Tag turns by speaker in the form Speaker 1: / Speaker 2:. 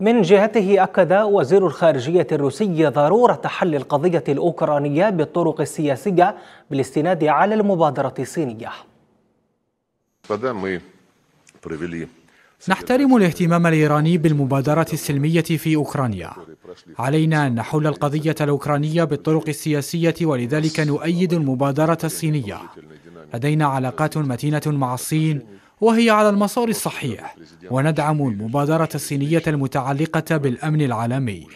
Speaker 1: من جهته أكد وزير الخارجية الروسي ضرورة حل القضية الأوكرانية بالطرق السياسية بالاستناد على المبادرة الصينية
Speaker 2: نحترم الاهتمام الإيراني بالمبادرة السلمية في أوكرانيا علينا أن نحل القضية الأوكرانية بالطرق السياسية ولذلك نؤيد المبادرة الصينية لدينا علاقات متينة مع الصين وهي على المسار الصحيح وندعم المبادرة الصينية المتعلقة بالأمن العالمي